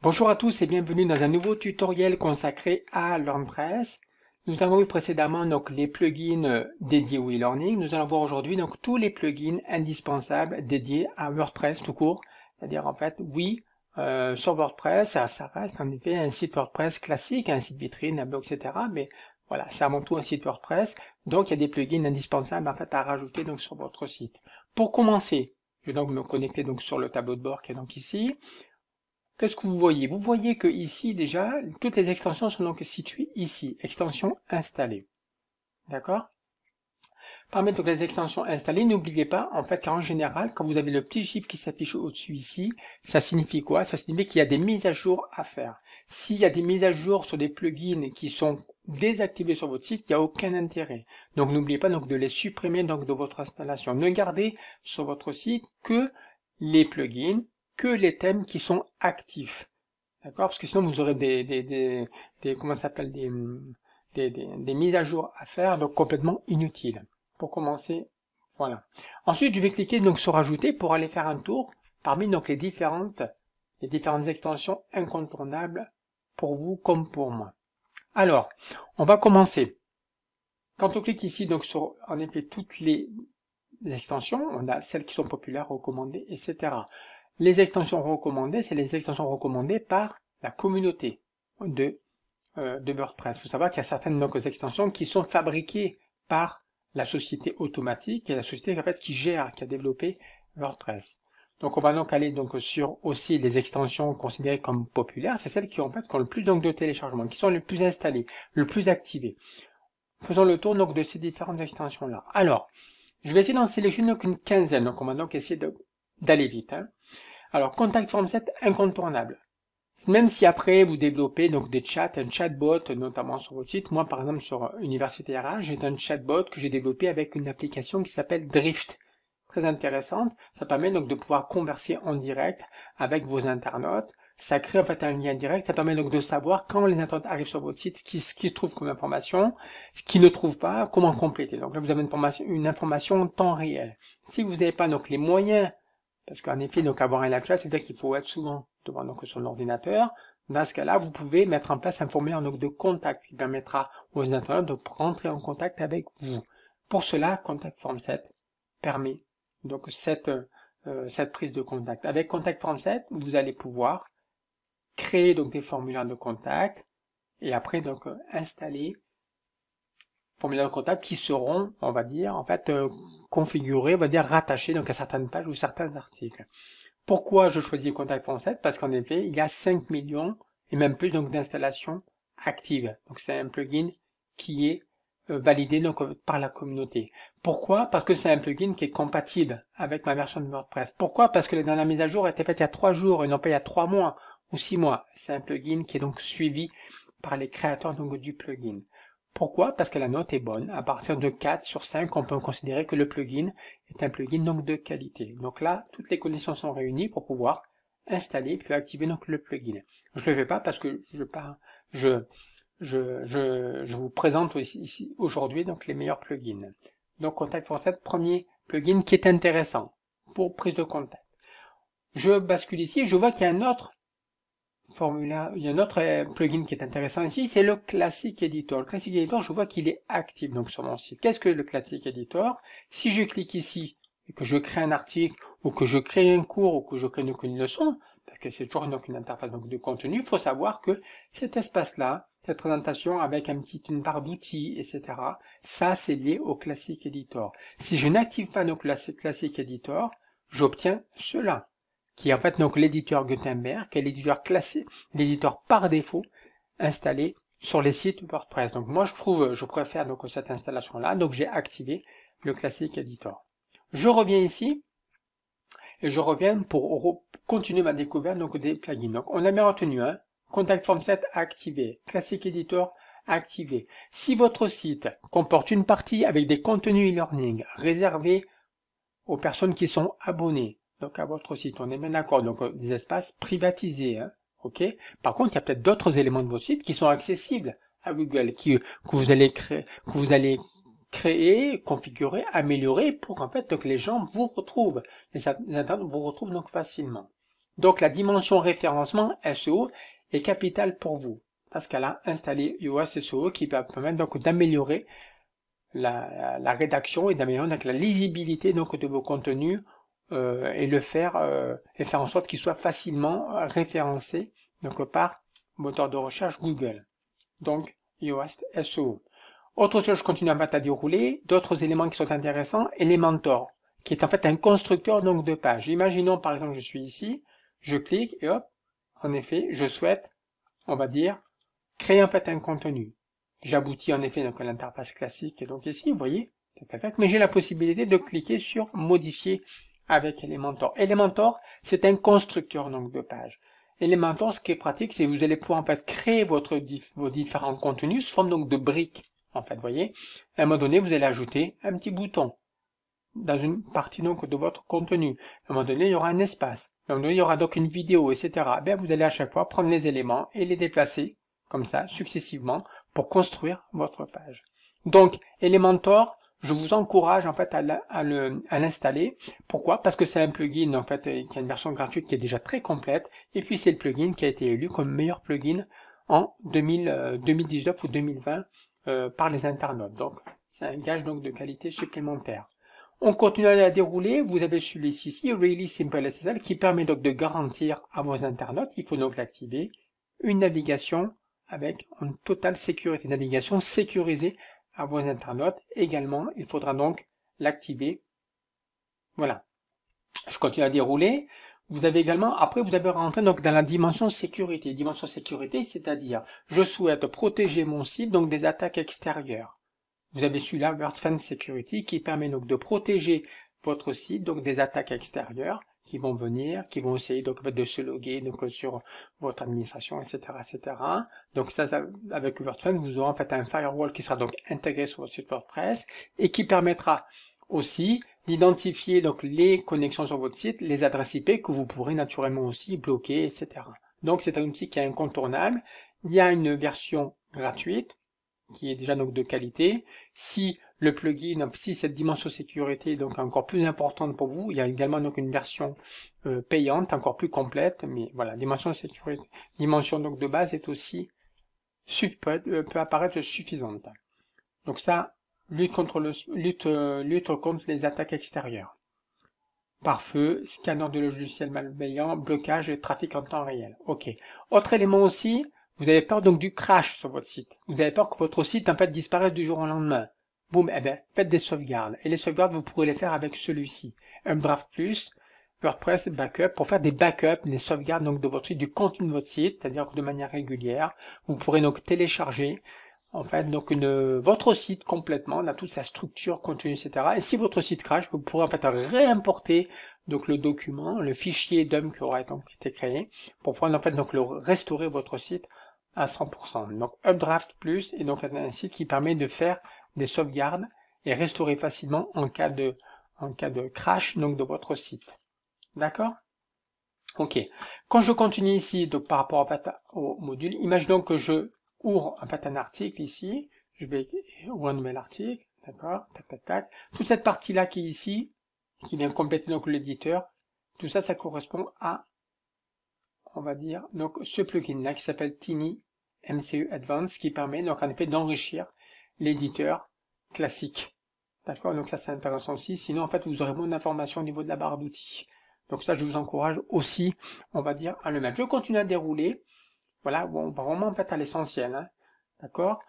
Bonjour à tous et bienvenue dans un nouveau tutoriel consacré à LearnPress Nous avons eu précédemment donc les plugins euh, dédiés au e-learning. Nous allons voir aujourd'hui donc tous les plugins indispensables dédiés à WordPress tout court. C'est-à-dire en fait, oui, euh, sur WordPress, ça, ça, reste en effet un site WordPress classique, un site vitrine, un blog, etc. Mais voilà, c'est avant tout un site WordPress. Donc il y a des plugins indispensables en fait à rajouter donc sur votre site. Pour commencer, je vais donc me connecter donc sur le tableau de bord qui est donc ici. Qu'est-ce que vous voyez Vous voyez que ici déjà, toutes les extensions sont donc situées ici, extensions installées. D'accord Parmi donc les extensions installées, n'oubliez pas en fait qu'en général, quand vous avez le petit chiffre qui s'affiche au-dessus ici, ça signifie quoi Ça signifie qu'il y a des mises à jour à faire. S'il y a des mises à jour sur des plugins qui sont désactivés sur votre site, il n'y a aucun intérêt. Donc n'oubliez pas donc de les supprimer donc de votre installation. Ne gardez sur votre site que les plugins que les thèmes qui sont actifs. D'accord Parce que sinon vous aurez des, comment s'appelle des, des, des, mises à jour à faire, donc complètement inutiles. Pour commencer, voilà. Ensuite, je vais cliquer donc sur ajouter pour aller faire un tour parmi donc les différentes les différentes extensions incontournables pour vous comme pour moi. Alors, on va commencer. Quand on clique ici donc sur en effet toutes les extensions, on a celles qui sont populaires, recommandées, etc. Les extensions recommandées, c'est les extensions recommandées par la communauté de, euh, de WordPress. Il faut savoir qu'il y a certaines donc, extensions qui sont fabriquées par la société automatique et la société fait, qui gère, qui a développé WordPress. Donc on va donc aller donc sur aussi les extensions considérées comme populaires, c'est celles qui fait ont le plus donc de téléchargements, qui sont les plus installées, le plus activées. Faisons le tour donc de ces différentes extensions là. Alors, je vais essayer d'en sélectionner une quinzaine, donc on va donc essayer d'aller vite. Hein. Alors, Contact Form 7, incontournable. Même si après vous développez donc des chats, un chatbot notamment sur votre site, moi par exemple sur euh, Université RH, j'ai un chatbot que j'ai développé avec une application qui s'appelle Drift. Très intéressante, ça permet donc de pouvoir converser en direct avec vos internautes, ça crée en fait un lien direct, ça permet donc de savoir quand les internautes arrivent sur votre site, ce qu'ils trouvent comme information, ce qu'ils ne trouvent pas, comment compléter. Donc là vous avez une information, une information en temps réel. Si vous n'avez pas donc les moyens parce qu'en effet, donc avoir un live c'est-à-dire qu'il faut être souvent devant donc, son ordinateur. Dans ce cas-là, vous pouvez mettre en place un formulaire donc, de contact qui permettra aux internautes de rentrer en contact avec vous. Mm. Pour cela, Contact Form 7 permet donc cette, euh, cette prise de contact. Avec Contact Form 7, vous allez pouvoir créer donc des formulaires de contact et après donc euh, installer formulaires contact qui seront, on va dire, en fait, euh, configurés, on va dire, rattachés donc à certaines pages ou certains articles. Pourquoi je choisis Contact Français Parce qu'en effet, il y a 5 millions et même plus donc d'installations actives. Donc c'est un plugin qui est euh, validé donc euh, par la communauté. Pourquoi Parce que c'est un plugin qui est compatible avec ma version de WordPress. Pourquoi Parce que la dernière mise à jour a été faite il y a 3 jours et non pas il y a 3 mois ou 6 mois. C'est un plugin qui est donc suivi par les créateurs donc, du plugin. Pourquoi Parce que la note est bonne. À partir de 4 sur 5, on peut considérer que le plugin est un plugin donc de qualité. Donc là, toutes les conditions sont réunies pour pouvoir installer puis activer donc le plugin. Je ne le fais pas parce que je pars, je, je, je, je vous présente aussi, ici aujourd'hui donc les meilleurs plugins. Donc Contact cette premier plugin qui est intéressant pour prise de contact. Je bascule ici, je vois qu'il y a un autre Formula, il y a un autre euh, plugin qui est intéressant ici, c'est le Classic Editor. Le Classic Editor, je vois qu'il est actif donc sur mon site. Qu'est-ce que le Classic Editor Si je clique ici et que je crée un article ou que je crée un cours ou que je crée une, leçon, parce que c'est toujours une, interface donc, de contenu, il faut savoir que cet espace-là, cette présentation avec un petit, une barre d'outils, etc., ça c'est lié au Classic Editor. Si je n'active pas le Classic Editor, j'obtiens cela qui est en fait donc l'éditeur Gutenberg, qui est l'éditeur classé, l'éditeur par défaut installé sur les sites WordPress. Donc moi je trouve, je préfère donc cette installation là, donc j'ai activé le classique editor. Je reviens ici et je reviens pour continuer ma découverte donc des plugins. Donc on a bien retenu un, hein. Contact Form 7 activé, classique editor activé. Si votre site comporte une partie avec des contenus e-learning réservés aux personnes qui sont abonnées, donc à votre site. On est bien d'accord, donc euh, des espaces privatisés. Hein, ok. Par contre, il y a peut-être d'autres éléments de votre site qui sont accessibles à Google, qui, euh, que vous allez créer, que vous allez créer, configurer, améliorer pour qu'en fait que les gens vous retrouvent, les internautes vous retrouvent donc facilement. Donc la dimension référencement SEO est capitale pour vous parce qu'elle a installé iOS SEO qui va permettre donc d'améliorer la, la, rédaction et d'améliorer la lisibilité donc de vos contenus euh, et le faire euh, et faire en sorte qu'il soit facilement référencé donc par moteur de recherche Google. Donc Yoast SEO. Autre chose, je continue à mettre à dérouler, d'autres éléments qui sont intéressants, Elementor, qui est en fait un constructeur donc de pages. Imaginons par exemple je suis ici, je clique et hop, en effet, je souhaite, on va dire, créer en fait un contenu. J'aboutis en effet donc à l'interface classique, donc ici, vous voyez, mais j'ai la possibilité de cliquer sur modifier avec Elementor. Elementor, c'est un constructeur donc de page. Elementor, ce qui est pratique, c'est que vous allez pouvoir en fait créer votre, vos différents contenus sous forme donc de briques. En fait, voyez, à un moment donné, vous allez ajouter un petit bouton dans une partie donc de votre contenu. À un moment donné, il y aura un espace. À un moment donné, il y aura donc une vidéo, etc. Eh bien, vous allez à chaque fois prendre les éléments et les déplacer comme ça, successivement, pour construire votre page. Donc, Elementor, je vous encourage en fait à l'installer. Pourquoi Parce que c'est un plugin en fait euh, qui a une version gratuite qui est déjà très complète et puis c'est le plugin qui a été élu comme meilleur plugin en 2019 euh, ou 2020 euh, par les internautes. Donc c'est un gage donc de qualité supplémentaire. On continue à dérouler, vous avez celui-ci ici, Really Simple SSL, qui permet donc de garantir à vos internautes, il faut donc l'activer, une navigation avec une totale sécurité, une navigation sécurisée à vos internautes également. Il faudra donc l'activer. Voilà. Je continue à dérouler. Vous avez également, après, vous avez rentré donc dans la dimension sécurité. Dimension sécurité, c'est-à-dire, je souhaite protéger mon site donc des attaques extérieures. Vous avez celui-là, WordFence Security, qui permet donc de protéger votre site donc des attaques extérieures qui vont venir, qui vont essayer donc de se loguer donc sur votre administration, etc., etc. Donc ça, avec WordPress, vous aurez en fait un firewall qui sera donc intégré sur votre site WordPress et qui permettra aussi d'identifier donc les connexions sur votre site, les adresses IP que vous pourrez naturellement aussi bloquer, etc. Donc c'est un outil qui est incontournable. Il y a une version gratuite qui est déjà donc de qualité. Si le plugin. si cette dimension sécurité est donc encore plus importante pour vous, il y a également donc une version euh, payante encore plus complète. Mais voilà, dimension de sécurité, dimension donc de base est aussi euh, peut, apparaître suffisante. Donc ça, lutte contre le, lutte, euh, lutte contre les attaques extérieures. par feu scanner de logiciels malveillants, blocage et trafic en temps réel. Ok. Autre élément aussi, vous avez peur donc du crash sur votre site. Vous avez peur que votre site en fait disparaisse du jour au lendemain. Boum, eh ben, faites des sauvegardes. Et les sauvegardes, vous pourrez les faire avec celui-ci. Updraft Plus, WordPress Backup, pour faire des backups, des sauvegardes donc de votre site, du contenu de votre site, c'est-à-dire que de manière régulière, vous pourrez donc télécharger en fait donc une, votre site complètement, on toute sa structure, contenu, etc. Et si votre site crash, vous pourrez en fait réimporter donc le document, le fichier d'homme qui aura donc été créé, pour pouvoir en fait donc le restaurer votre site à 100%. Donc Updraft Plus est donc un site qui permet de faire des sauvegardes et restaurer facilement en cas de, en cas de crash donc de votre site. D'accord Ok. Quand je continue ici, donc par rapport au module, imaginons que je ouvre en fait un article ici, je vais ouvrir un nouvel article, d'accord, Toute cette partie-là qui est ici, qui vient compléter donc l'éditeur, tout ça, ça correspond à, on va dire, donc ce plugin-là qui s'appelle Tiny MCU Advanced, qui permet donc en effet d'enrichir l'éditeur classique. D'accord Donc ça, c'est intéressant aussi. Sinon, en fait, vous aurez moins d'informations au niveau de la barre d'outils. Donc ça, je vous encourage aussi, on va dire, à le mettre. Je continue à dérouler. Voilà, bon, on va vraiment en fait à l'essentiel. Hein. D'accord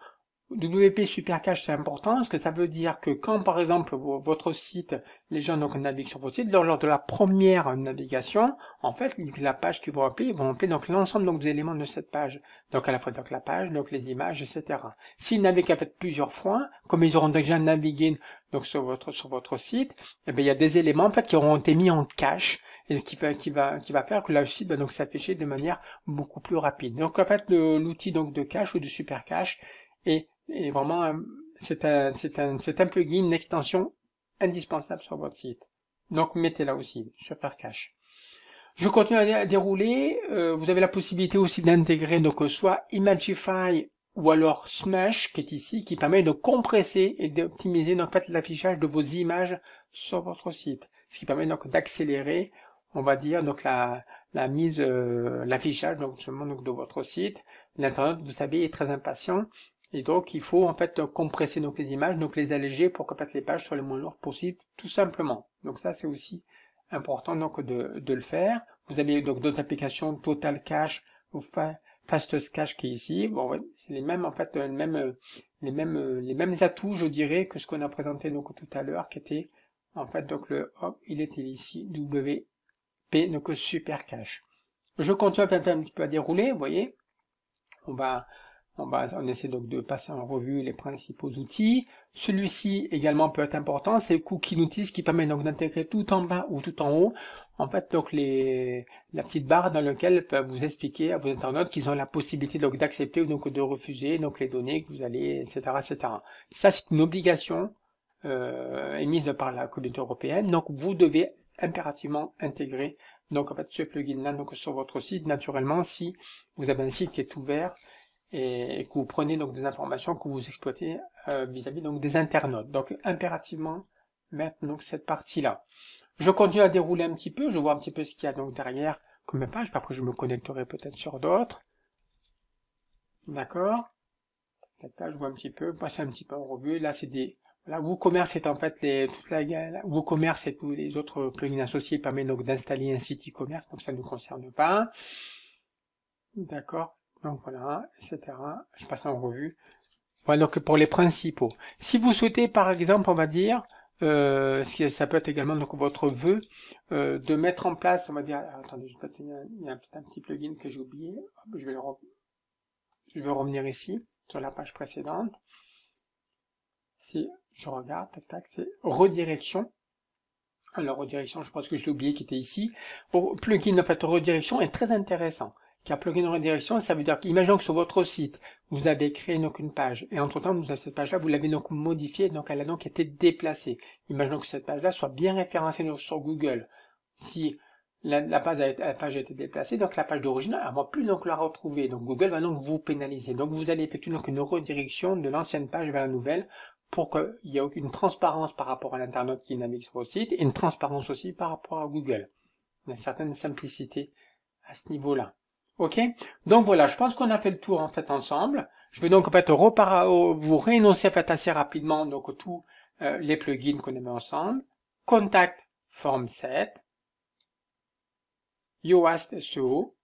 WP Cache c'est important, parce que ça veut dire que quand, par exemple, votre site, les gens donc naviguent sur votre site, lors de la première navigation, en fait, la page qu'ils vont appeler, ils vont appeler donc l'ensemble des éléments de cette page. Donc à la fois donc la page, donc les images, etc. S'ils naviguent fait plusieurs fois, comme ils auront déjà navigué donc sur votre sur votre site, eh ben, il y a des éléments en qui auront été mis en cache et qui va qui va qui va faire que la site va donc s'afficher de manière beaucoup plus rapide. Donc en fait l'outil donc de cache ou de super cache est et vraiment euh, c'est un, c'est un, c'est un plugin, une extension indispensable sur votre site. Donc mettez-la aussi, super cache. Je continue à, dérouler. Euh, vous avez la possibilité aussi d'intégrer donc euh, soit Imagify ou alors Smash qui est ici, qui permet de compresser et d'optimiser donc en fait l'affichage de vos images sur votre site, ce qui permet donc d'accélérer, on va dire donc la, la mise, l'affichage donc, donc de votre site. L'internet, vous savez, est très impatient et donc, il faut en fait compresser donc les images, donc les alléger pour que fait, les pages soient les moins lourdes possibles, tout simplement. Donc ça, c'est aussi important donc de, de, le faire. Vous avez donc d'autres applications, Total Cache ou Fast Cache qui est ici. Bon, c'est les mêmes en fait, euh, les mêmes, euh, les mêmes, euh, les mêmes atouts, je dirais, que ce qu'on a présenté donc tout à l'heure, qui était en fait donc le hop, il était ici WP donc Super Cache. Je continue un petit peu à dérouler, vous voyez. On va bah, on essaie donc de passer en revue les principaux outils. Celui-ci également peut être important, c'est Cookie Notice qui permet donc d'intégrer tout en bas ou tout en haut, en fait, donc les, la petite barre dans laquelle vous expliquer à vos internautes qu'ils ont la possibilité donc d'accepter ou donc de refuser donc les données que vous allez, etc., etc. Ça, c'est une obligation euh, émise par la communauté européenne, donc vous devez impérativement intégrer donc en fait ce plugin là donc sur votre site naturellement si vous avez un site qui est ouvert et, que vous prenez donc des informations que vous exploitez euh, vis-à-vis donc des internautes. Donc impérativement mettre donc cette partie-là. Je continue à dérouler un petit peu, je vois un petit peu ce qu'il y a donc derrière comme page, après je me connecterai peut-être sur d'autres. D'accord Là, je vois un petit peu, passer un petit peu en revue. Là, c'est des... Voilà, WooCommerce est en fait les, toute la, WooCommerce et tous les autres plugins associés permettent donc d'installer un site e-commerce, donc ça ne nous concerne pas. D'accord. Donc voilà, etc. Je passe en revue. Voilà donc pour les principaux. Si vous souhaitez, par exemple, on va dire, euh, ça peut être également donc votre vœu euh, de mettre en place, on va dire, attendez, il y a, un, petit, plugin que j'ai oublié, je vais je vais revenir ici sur la page précédente. Si je regarde, tac tac, c'est redirection. Alors redirection, je pense que je l'ai oublié qui était ici. plugin en fait redirection est très intéressant qui a une redirection, ça veut dire qu'imaginons que sur votre site, vous avez créé donc une page, et entre-temps, cette page-là, vous l'avez donc modifiée, donc elle a donc été déplacée. Imaginons que cette page-là soit bien référencée sur Google. Si la, page a, été déplacée, donc la page d'origine, elle ne va plus donc la retrouver. Donc Google va donc vous pénaliser. Donc vous allez effectuer donc une redirection de l'ancienne page vers la nouvelle pour qu'il n'y ait aucune transparence par rapport à l'internaute qui navigue sur votre site et une transparence aussi par rapport à Google. Une certaine simplicité à ce niveau-là. Ok Donc voilà, je pense qu'on a fait le tour en fait ensemble. Je vais donc en fait vous réénoncer assez rapidement donc tous euh, les plugins qu'on a mis ensemble. Contact form 7, Yoast SEO,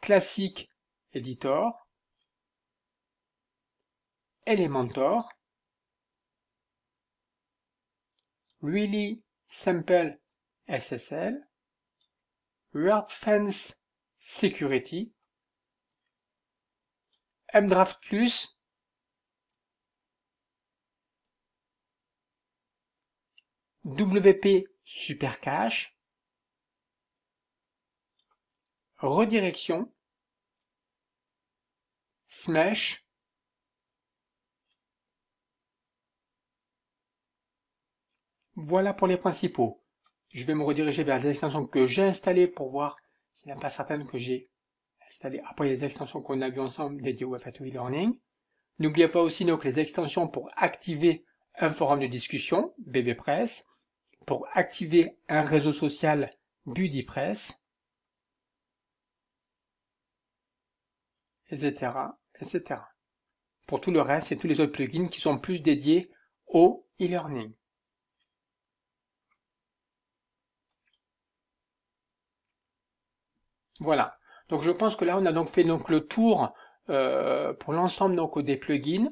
Classic Editor, Elementor, Really Simple SSL, WordFence Security, MDraft Plus, WP Cache, Redirection, Smash, Voilà pour les principaux. Je vais me rediriger vers les extensions que j'ai installées pour voir s'il n'y en a pas certaines que j'ai installées après les extensions qu'on a vues ensemble dédiées au FATO e-learning. N'oubliez pas aussi donc les extensions pour activer un forum de discussion, BBPress, pour activer un réseau social, BudiPress, etc., etc. Pour tout le reste, c'est tous les autres plugins qui sont plus dédiés au e-learning. Voilà. Donc je pense que là on a donc fait donc le tour euh, pour l'ensemble donc des plugins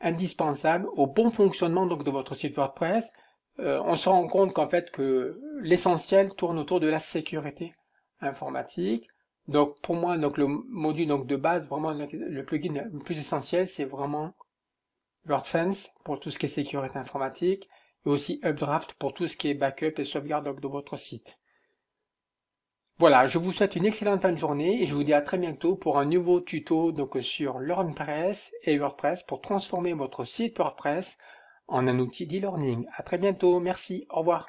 indispensables au bon fonctionnement donc de votre site WordPress. Euh, on se rend compte qu'en fait que l'essentiel tourne autour de la sécurité informatique. Donc pour moi donc le module donc de base vraiment le plugin le plus essentiel c'est vraiment WordFence pour tout ce qui est sécurité informatique et aussi UpDraft pour tout ce qui est backup et sauvegarde donc, de votre site. Voilà, je vous souhaite une excellente fin de journée et je vous dis à très bientôt pour un nouveau tuto donc sur LearnPress et WordPress pour transformer votre site WordPress en un outil d'e-learning. À très bientôt, merci, au revoir.